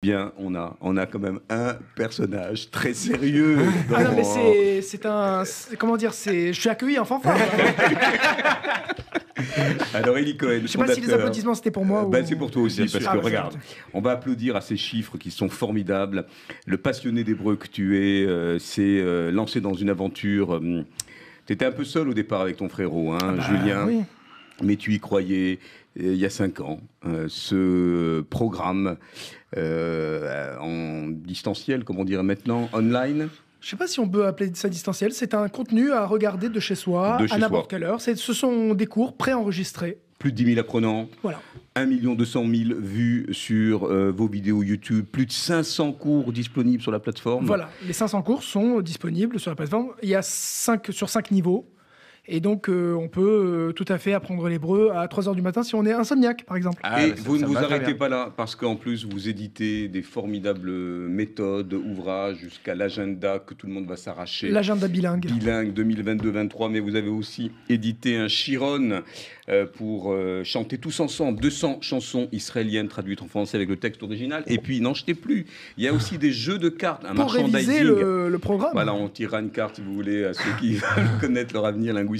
Bien, on a, on a quand même un personnage très sérieux. Ah non, mais c'est, un. comment dire c'est, Je suis accueilli en fanfare. Alors, Eli Cohen. Je sais pas si les applaudissements c'était pour moi. Bah, ou... ben, c'est pour toi aussi, parce que ah, bah, regarde, on va applaudir à ces chiffres qui sont formidables. Le passionné d'hébreu que tu es euh, c'est s'est euh, lancé dans une aventure. Euh, tu étais un peu seul au départ avec ton frérot, hein, ah bah, Julien. Oui mais tu y croyais euh, il y a cinq ans. Euh, ce programme euh, en distanciel, comme on dirait maintenant, online je ne sais pas si on peut appeler ça distanciel. C'est un contenu à regarder de chez soi, à n'importe quelle heure. Ce sont des cours préenregistrés plus de 10 000 apprenants, voilà. 1 200 000 vues sur vos vidéos YouTube, plus de 500 cours disponibles sur la plateforme. Voilà, les 500 cours sont disponibles sur la plateforme. Il y a 5, sur 5 niveaux. Et donc, euh, on peut euh, tout à fait apprendre l'hébreu à 3 h du matin si on est insomniaque, par exemple. Ah, et bah, vous ne vous arrêtez pas là, parce qu'en plus, vous éditez des formidables méthodes, ouvrages, jusqu'à l'agenda que tout le monde va s'arracher. L'agenda bilingue. Bilingue 2022-23, mais vous avez aussi édité un Chiron euh, pour chanter tous ensemble 200 chansons israéliennes traduites en français avec le texte original. Et puis, n'en jetez plus. Il y a aussi des jeux de cartes, un pour marchandising. Le, le programme. Voilà, on tirera une carte, si vous voulez, à ceux qui veulent connaître leur avenir linguistique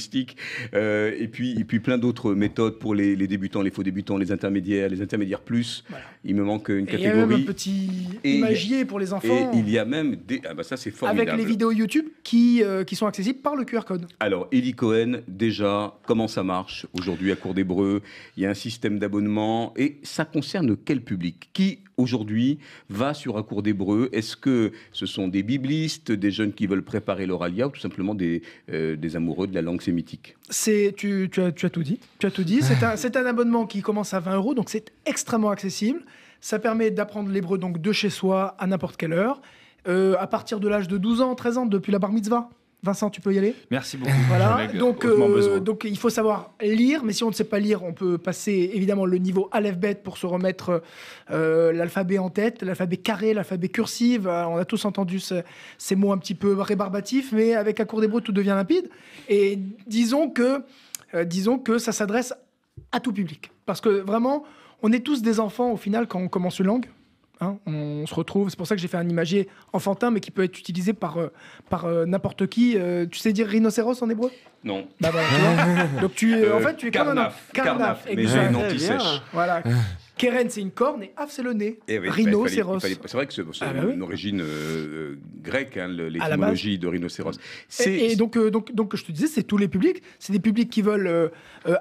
euh, et, puis, puis plein d'autres méthodes pour les, débutants, les faux débutants, les intermédiaires, les intermédiaires plus. Il me manque une catégorie. Il même un petit imagier pour les enfants. Et il y a même des. Ah bah ça, c'est formidable. Avec les vidéos YouTube qui, euh, qui sont accessibles par le QR code. Alors, Eli Cohen, déjà, comment ça marche aujourd'hui à Cour d'Hébreu Il y a un système d'abonnement et ça concerne quel public Qui aujourd'hui va sur un cours d'hébreu Est-ce que ce sont des biblistes, des jeunes qui veulent préparer l'oralia ou tout simplement des, euh, des amoureux de la langue c'est, tu, tu, as, tu, as, tout dit. Tu as tout dit. C'est un, c'est un abonnement qui commence à 20 euros, donc c'est extrêmement accessible. Ça permet d'apprendre l'hébreu donc de chez soi à n'importe quelle heure. Euh, à partir de l'âge de 12 ans, 13 ans, depuis la bar mitzvah. Vincent, tu peux y aller Merci beaucoup. Voilà. Donc, euh, donc, il faut savoir lire, mais si on ne sait pas lire, on peut passer évidemment le niveau alphabet pour se remettre euh, l'alphabet en tête, l'alphabet carré, l'alphabet cursive. Euh, on a tous entendu ces mots un petit peu rébarbatifs, mais avec un cours d'hébreu, tout devient limpide. Et disons que, disons que ça s'adresse à tout public. Parce que vraiment, on est tous des enfants au final quand on commence une langue. Hein, on, se retrouve. C'est pour ça que j'ai fait un imagier enfantin, mais qui peut être utilisé par, euh, par euh, n'importe qui. Euh, tu sais dire rhinocéros en hébreu Non. Bah, bah tu Donc tu, en fait, tu es carnaf. Carnaf, mais j'ai un qui sèche. Voilà. Ah. Keren, c'est une corne et Af, c'est le nez. Eh bah, rhinocéros. C'est vrai que c'est ah bah une origine grecque, hein, l'étymologie de rhinocéros. Et, donc, donc, donc, je te disais, c'est tous les publics. C'est des publics qui veulent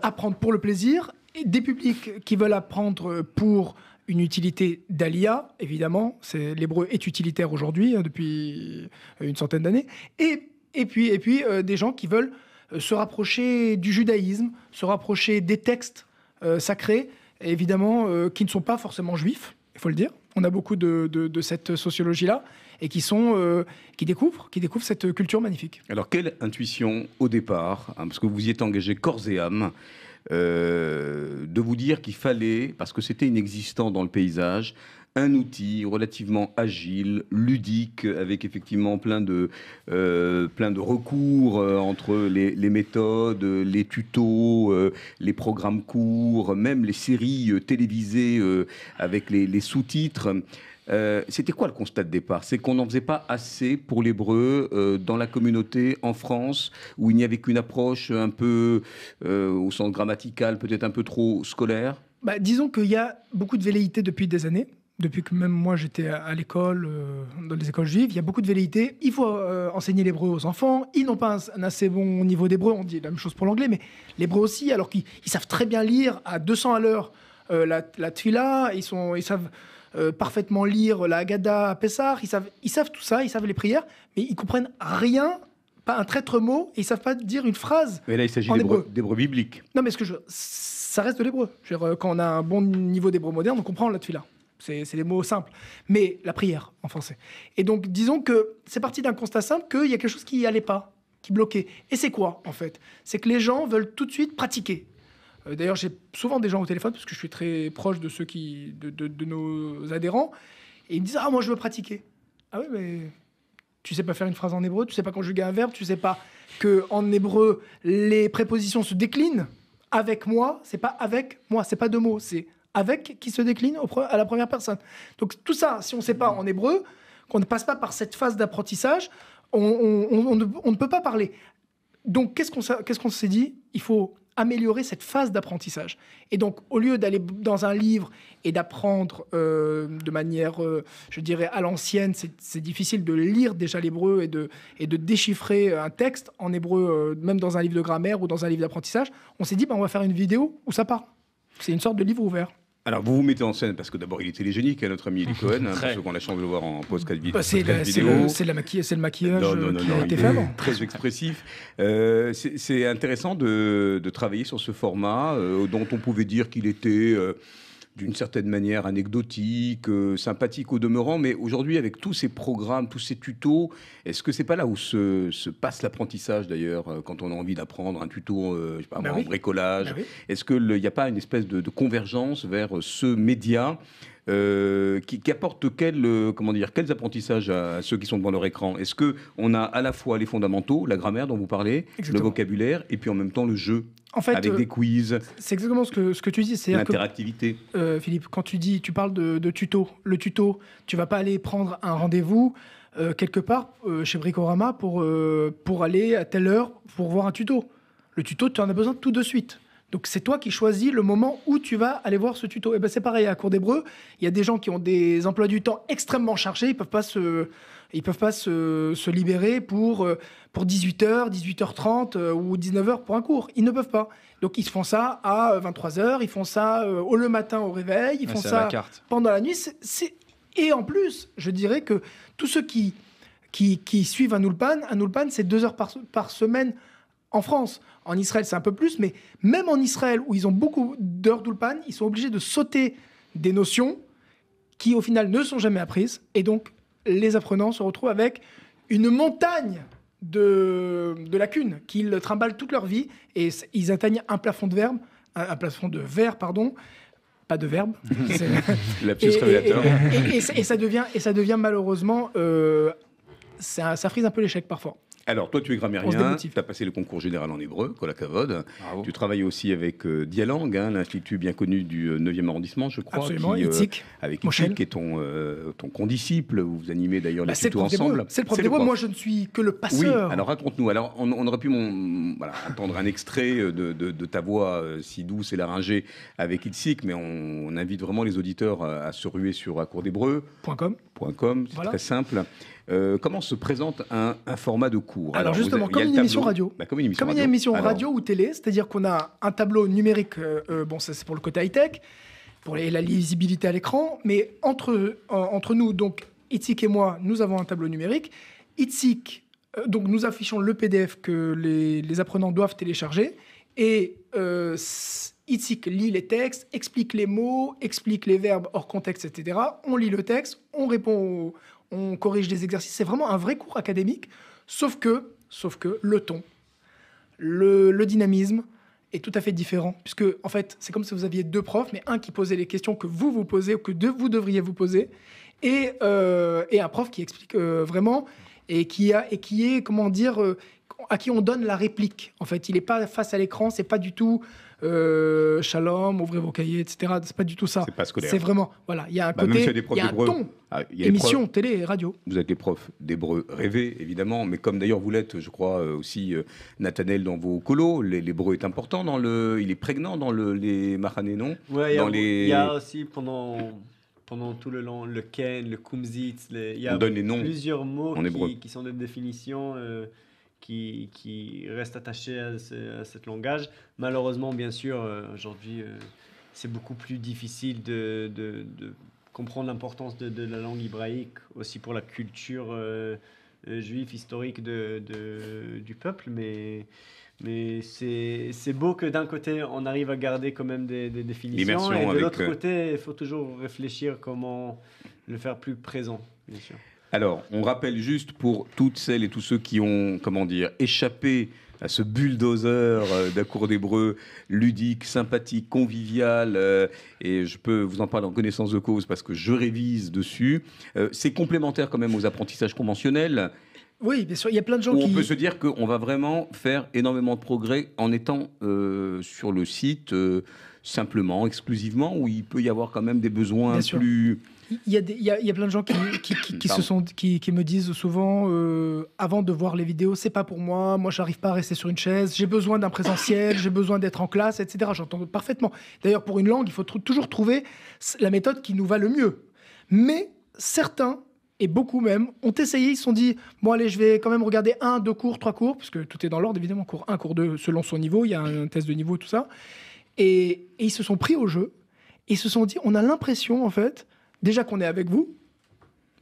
apprendre pour le plaisir, et des publics qui veulent apprendre pour une utilité d'Alia, évidemment, c'est, l'hébreu est utilitaire aujourd'hui, hein, depuis euh, une centaine d'années, et, et puis, et puis euh, des gens qui veulent euh, se rapprocher du judaïsme, se rapprocher des textes sacrés, évidemment, qui ne sont pas forcément juifs, il faut le dire. On a beaucoup de, cette sociologie-là et qui sont qui découvrent qui découvrent cette culture magnifique. Alors quelle intuition au départ, hein, parce que vous y êtes engagé corps et âme, euh, de vous dire qu'il fallait, parce que c'était inexistant dans le paysage, un outil relativement agile, ludique, avec effectivement plein de, euh, plein de recours euh, entre les, méthodes, les tutos, les programmes courts, même les séries télévisées avec les sous-titres. Euh, c'était quoi le constat de départ C'est qu'on n'en faisait pas assez pour l'hébreu euh, dans la communauté en France, où il n'y avait qu'une approche un peu, euh, au sens grammatical, peut-être un peu trop scolaire bah, Disons qu'il y a beaucoup de velléités depuis des années. Depuis que même moi j'étais à, l'école, dans les écoles juives, il y a beaucoup de velléités. Il faut enseigner l'hébreu aux enfants. Ils n'ont pas un, assez bon niveau d'hébreu. On dit la même chose pour l'anglais, mais l'hébreu aussi, alors qu'ils savent très bien lire à 200 à l'heure la, la Ils, sont, ils savent euh, parfaitement lire la Haggadah à ils savent, ils savent tout ça, ils savent les prières, mais ils comprennent rien, pas un traître mot, et ils savent pas dire une phrase. Mais là, il s'agit d'hébreu biblique. Non, mais ce que je, ça reste de l'hébreu. Euh, quand on a un bon niveau d'hébreu moderne, on comprend la dessus là. C'est des mots simples. Mais la prière en français. Et donc, disons que c'est parti d'un constat simple qu'il y a quelque chose qui n'y allait pas, qui bloquait. Et c'est quoi, en fait C'est que les gens veulent tout de suite pratiquer. Euh, d'ailleurs, j'ai souvent des gens au téléphone parce que je suis très proche de ceux qui, de, nos adhérents, et ils me disent ah moi je veux pratiquer. Ah oui mais tu sais pas faire une phrase en hébreu, tu sais pas conjuguer un verbe, tu sais pas que en hébreu les prépositions se déclinent. Avec moi, c'est pas avec moi, c'est pas deux mots, c'est avec qui se décline à la première personne. Donc tout ça, si on ne sait pas en hébreu, qu'on ne passe pas par cette phase d'apprentissage, on, ne, peut pas parler. Donc qu'est-ce qu'on s'est dit Il faut améliorer cette phase d'apprentissage. Et donc, au lieu d'aller dans un livre et d'apprendre euh, de manière, euh, je dirais, à l'ancienne, c'est difficile de lire déjà l'hébreu et de, et de déchiffrer euh, un texte en hébreu, même dans un livre de grammaire ou dans un livre d'apprentissage, on s'est dit, bah, on va faire une vidéo où ça part. C'est une sorte de livre ouvert. Alors, vous vous mettez en scène parce que d'abord, il est télégénique, hein, notre ami Eli Cohen, hein, a la chance de le voir en post bah, vidéo. c'est le, maquille, le, maquillage qui a été fait avant. Très expressif. Euh, c'est intéressant de, travailler sur ce format euh, dont on pouvait dire qu'il était. Euh, d'une certaine manière anecdotique, euh, sympathique au demeurant, mais aujourd'hui avec tous ces programmes, tous ces tutos, est-ce que c'est pas là où se, passe l'apprentissage d'ailleurs euh, quand on a envie d'apprendre un tuto euh, bah en bricolage bah Est-ce qu'il n'y a pas une espèce de, de convergence vers ce média euh, qui, quel, euh, comment dire, quels apprentissages à, ceux qui sont devant leur écran Est-ce qu'on a à la fois les fondamentaux, la grammaire dont vous parlez, le vocabulaire, et puis en même temps le jeu en fait, avec euh, des quiz. C'est exactement ce que, ce que tu dis. C'est l'interactivité. Philippe, quand tu dis, tu parles de, tuto. Le tuto, tu vas pas aller prendre un rendez-vous quelque part chez Bricorama pour, pour aller à telle heure pour voir un tuto. Le tuto, tu en as besoin tout de suite. Donc c'est toi qui choisis le moment où tu vas aller voir ce tuto. Et eh ben c'est pareil à Cour d'Hébreu, il y a des gens qui ont des emplois du temps extrêmement chargés, ils peuvent pas se ils peuvent pas se, libérer pour euh, pour 18h, euh, 18h30 ou 19h pour un cours, ils ne peuvent pas. Donc ils font ça à 23h, euh, ils font ça au le matin au réveil, ils font ça pendant la nuit, et en plus, je dirais que tous ceux qui qui, suivent un Ulpan, un Ulpan c'est deux heures par semaine en France. En Israël, c'est un peu plus, mais même en Israël, où ils ont beaucoup d'heures d'Ulpan, ils sont obligés de sauter des notions qui, au final, ne sont jamais apprises. Et donc, les apprenants se retrouvent avec une montagne de, lacunes qu'ils trimballent toute leur vie et ils atteignent un plafond de verbe, un, plafond de verre, pardon, pas de verbe. La révélateur. Et, et, et, ça devient, et ça devient malheureusement, euh, ça, ça frise un peu l'échec parfois. Alors, toi, tu es grammairien, tu as passé le concours général en hébreu, Colacavode. Tu travailles aussi avec euh, Dialang, hein, l'institut bien connu du 9e euh, arrondissement, je crois. Absolument, euh, Avec Itzik, qui est ton, condisciple. Vous, vous animez d'ailleurs bah, les tutos ensemble. C'est le premier moi je ne suis que le passeur. Oui, alors raconte-nous. Alors, on, aurait pu mon, entendre un extrait de, ta voix si douce et laryngée avec Itzik, mais on, invite vraiment les auditeurs à, se ruer sur accourdhébreu.com c'est très simple. Euh, comment se présente un, format de cours Alors, justement, bah, comme, une émission radio. comme une émission radio. ou télé, c'est-à-dire qu'on a un tableau numérique, euh, euh, bon ça c'est pour le côté high-tech, pour la lisibilité à l'écran, mais entre, entre nous, donc Itzik et moi, nous avons un tableau numérique. Itzik, donc nous affichons le PDF que les, les apprenants doivent télécharger et Itzik lit les textes, explique les mots, explique les verbes hors contexte, etc. On lit le texte, on répond, on corrige des exercices. C'est vraiment un vrai cours académique, sauf que, sauf que le ton, le, dynamisme est tout à fait différent, puisque en fait, c'est comme si vous aviez deux profs, mais un qui posait les questions que vous vous posez ou que vous devriez vous poser, et, euh, un prof qui explique euh, vraiment et qui a et qui est comment dire euh, à qui on donne la réplique. En fait, il n'est pas face à l'écran, c'est pas du tout euh, shalom, ouvrez vos cahiers, etc. C'est pas du tout ça. C'est pas scolaire. C'est vraiment, voilà, il y a un bah, côté, il y, a un ton, ah, émission, télé radio. Vous êtes les profs d'hébreu rêvés, évidemment, mais comme d'ailleurs vous l'êtes, je crois, euh, aussi, euh, Nathanel, dans vos colos, l'hébreu est important, dans le, il est prégnant dans les mahané, non il y a aussi pendant pendant tout le long, le ken, le kumzit, il y a les noms plusieurs mots qui, qui, sont des définitions qui, qui restent attachés à ce langage. Malheureusement, bien sûr, euh, aujourd'hui, euh, c'est beaucoup plus difficile de, de, comprendre l'importance de, la langue hébraïque aussi pour la culture euh, juive historique de, de, du peuple. Mais, mais c'est beau que d'un côté, on arrive à garder quand même des, des définitions, et de l'autre côté, il faut toujours réfléchir comment le faire plus présent, bien sûr. Alors, on rappelle juste pour toutes celles et tous ceux qui ont, comment dire, échappé à ce bulldozer d'un euh, d'hébreu ludique, sympathique, convivial, euh, et je peux vous en parler en connaissance de cause parce que je révise dessus. Euh, c'est complémentaire quand même aux apprentissages conventionnels. Oui, bien sûr, il y a plein de gens qui... On peut se dire qu'on va vraiment faire énormément de progrès en étant sur le site simplement, exclusivement, où il peut y avoir quand même des besoins plus... Il y, a y a, y, a plein de gens qui, qui, se sont, qui, me disent souvent, euh, avant de voir les vidéos, c'est pas pour moi, moi j'arrive pas à rester sur une chaise, j'ai besoin d'un présentiel, j'ai besoin d'être en classe, etc. J'entends parfaitement. D'ailleurs, pour une langue, il faut toujours trouver la méthode qui nous va le mieux. Mais certains, et beaucoup même, ont essayé, ils se sont dit, bon allez, je vais quand même regarder un, deux cours, trois cours, puisque tout est dans l'ordre, évidemment, cours 1, cours 2, selon son niveau, il y a un test de niveau, tout ça. Et, ils se sont pris au jeu, et ils se sont dit, on a l'impression, en fait, déjà qu'on est avec vous,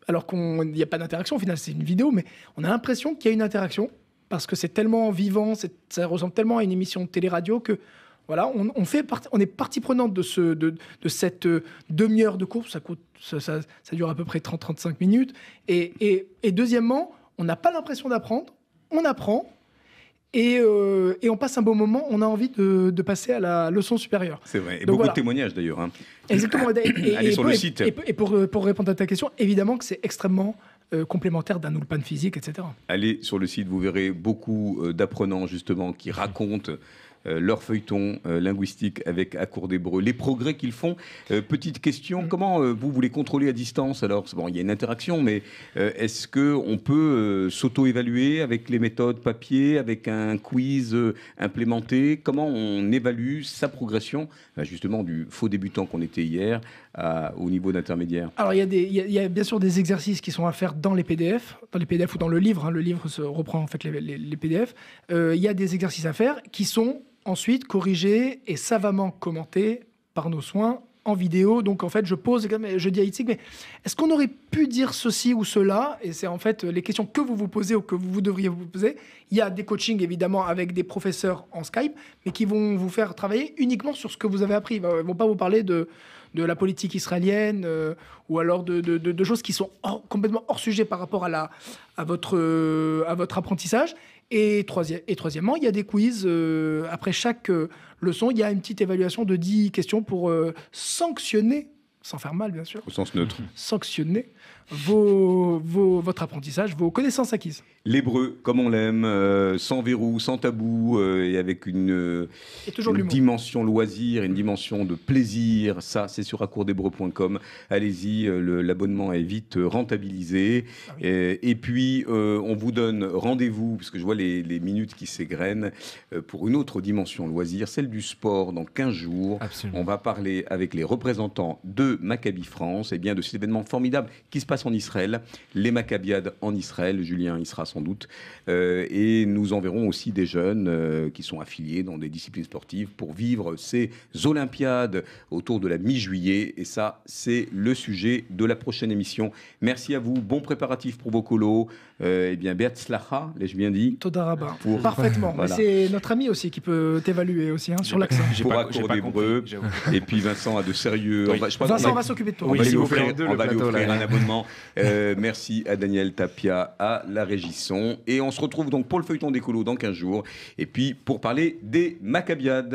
alors qu'il n'y a pas d'interaction, au final c'est une vidéo, mais on a l'impression qu'il y a une interaction, parce que c'est tellement vivant, ça ressemble tellement à une émission de télé-radio que voilà, on, fait on est partie prenante de, ce, de, cette euh, demi-heure de cours. ça, coûte, ça, dure à peu près 30-35 minutes, et, et deuxièmement, on n'a pas l'impression d'apprendre, on apprend, euh, et, on passe un beau moment, on a envie de, passer à la leçon supérieure. C'est vrai, et beaucoup de témoignages d'ailleurs. Hein. Exactement, et, pour, le et, euh, pour, répondre à ta question, évidemment que c'est extrêmement euh, complémentaire d'un ulpan physique, etc. Allez sur le site, vous verrez beaucoup d'apprenants justement qui racontent euh, leur feuilleton euh, linguistique avec à court d'hébreu, les progrès qu'ils font. Euh, petite question, mm. comment vous, voulez contrôler à distance Alors, bon, il y a une interaction, mais est-ce qu'on peut s'auto-évaluer avec les méthodes papier, avec un quiz implémenté Comment on évalue sa progression, justement, du faux débutant qu'on était hier euh, au niveau d'intermédiaire Alors, il y, a bien sûr des exercices qui sont à faire dans les PDF, dans les PDF ou dans le livre. Hein. le livre se reprend en fait les, PDF. Euh, il y a des exercices à faire qui sont ensuite corrigés et savamment commentés par nos soins en vidéo. Donc en fait, je pose, je dis à Itzik, mais est-ce qu'on aurait pu dire ceci ou cela Et c'est en fait les questions que vous vous posez ou que vous devriez vous poser. Il y a des coachings évidemment avec des professeurs en Skype, mais qui vont vous faire travailler uniquement sur ce que vous avez appris. Ils vont pas vous parler de de la politique israélienne euh, ou alors de, de, choses qui sont complètement hors sujet par rapport à la à votre euh, à votre apprentissage. Et, troisièmement, il y a des quiz. Euh, après chaque euh, leçon, il y a une petite évaluation de 10 questions pour euh, sanctionner sans faire mal bien sûr, au sens neutre, sanctionner vos, vos, votre apprentissage, vos connaissances acquises. L'hébreu, comme on l'aime, euh, sans verrou, sans tabou, euh, et avec une, une dimension loisir, une dimension de plaisir, ça c'est sur accourdhébreu.com. Allez-y, euh, l'abonnement est vite rentabilisé. Ah et, puis, on vous donne rendez-vous, puisque je vois les, minutes qui s'égrènent, pour une autre dimension loisir, celle du sport, dans 15 jours. On va parler avec les représentants de Maccabi France, et eh bien de cet événement formidable qui se passe en Israël, les Maccabiades en Israël. Julien y sera sans doute. Euh, et nous enverrons aussi des jeunes euh, qui sont affiliés dans des disciplines sportives pour vivre ces Olympiades autour de la mi-juillet. Et ça, c'est le sujet de la prochaine émission. Merci à vous. Bon préparatif pour vos colos. et euh, eh bien, Bert Slacha, l'ai-je bien dit Todaraba. Parfaitement. C'est notre ami aussi qui peut t'évaluer aussi hein, sur l'accent. Pour Et puis Vincent a de sérieux on va s'occuper de toi. on va lui offrir, un abonnement. Euh, merci à Daniel Tapia, à la Régisson. Et on se retrouve donc pour le feuilleton des colos dans 15 jours. Et puis pour parler des Maccabiades.